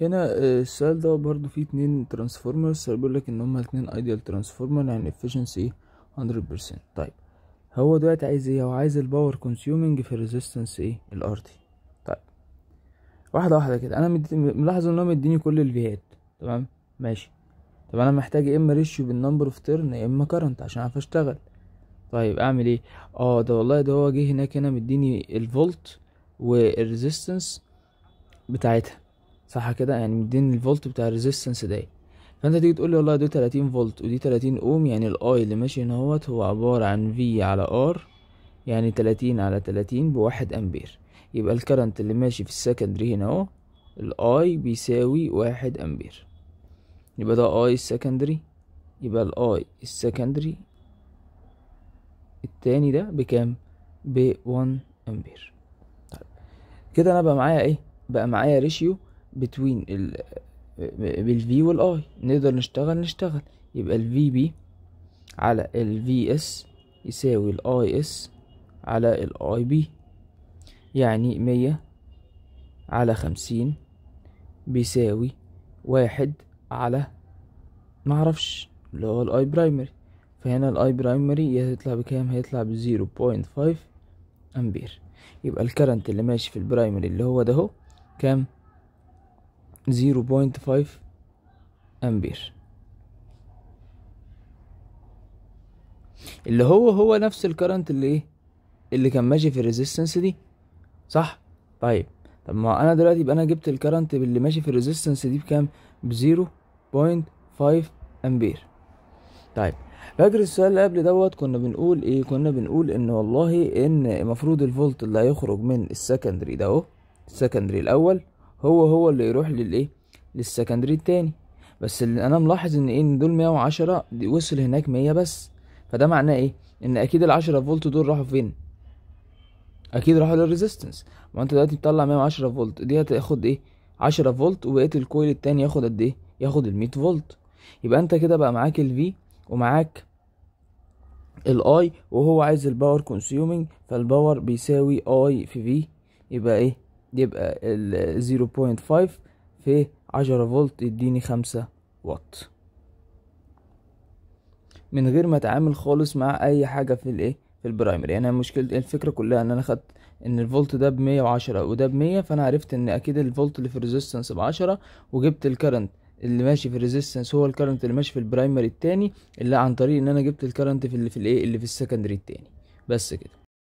هنا آه، السؤال ده برضو فيه اتنين ترانسفورمر السؤال بيقولك ان هما الاتنين ايديال ترانسفورمر يعني efficiency 100% طيب هو دلوقتي عايز ايه هو عايز الباور كونسيومنج في الريزيستنس ايه الار طيب واحده واحده كده انا ملاحظ ان هو مديني كل الفيات تمام ماشي طب انا محتاج يا اما ريشيو بالنمبر اوف تيرن يا اما كارنت عشان اعرف اشتغل طيب اعمل ايه اه ده والله ده هو جه هناك هنا مديني الفولت والريزيستنس بتاعتها صح كده يعني مدين الفولت بتاع الريزيستنس ده فانت تيجي تقول لي والله دي 30 فولت ودي 30 اوم يعني الاي اللي ماشي هنا اهوت هو عباره عن في على ار يعني 30 على 30 بواحد امبير يبقى الكرنت اللي ماشي في السكندري هنا اهو الاي بيساوي واحد امبير يبقى ده اي السكندري يبقى الاي السكندري التاني ده بكام ب 1 امبير طيب كده انا بقى معايا ايه بقى معايا ريشيو بتوين ال بالفي والاي نقدر نشتغل نشتغل يبقى الفي بي على الفي اس يساوي الاي اس على الاي بي يعني مية على خمسين بيساوي واحد على معرفش اللي هو الاي برايمري فهنا الاي برايمري هيطلع بكام هيطلع بزيرو بوينت فايف امبير يبقى الكرنت اللي ماشي في البرايمري اللي هو ده هو كام 0.5 امبير اللي هو هو نفس الكرنت اللي ايه اللي كان ماشي في الريزيستنس دي صح طيب طب ما انا دلوقتي يبقى انا جبت الكرنت اللي ماشي في الريزيستنس دي بكام ب 0.5 امبير طيب فاكر السؤال اللي قبل دوت كنا بنقول ايه كنا بنقول ان والله ان المفروض الفولت اللي هيخرج من السكندري ده اهو السكندري الاول هو هو اللي يروح للايه للسكندري التاني بس اللي انا ملاحظ ان ايه ان دول 110 وصل هناك 100 بس فده معناه ايه ان اكيد ال 10 فولت دول راحوا فين اكيد راحوا للريزيستنس ما انت دلوقتي بتطلع 110 فولت دي هتاخد ايه 10 فولت وبقيه الكويل التاني ياخد قد ايه ياخد ال 100 فولت يبقى انت كده بقى معاك الفي ومعاك الاي وهو عايز الباور كونسيومنج فالباور بيساوي اي في في يبقى ايه يبقى ال 0.5 في 10 فولت يديني 5 واط من غير ما اتعامل خالص مع اي حاجه في الايه في البرايمري يعني انا مشكله الفكره كلها ان انا خدت ان الفولت ده ب 110 وده ب 100 فانا عرفت ان اكيد الفولت اللي في الريزيستنس ب 10 وجبت الكرنت اللي ماشي في الريزيستنس هو الكرنت اللي ماشي في البرايمري التاني اللي عن طريق ان انا جبت الكرنت في اللي في الايه اللي في السكندري التاني بس كده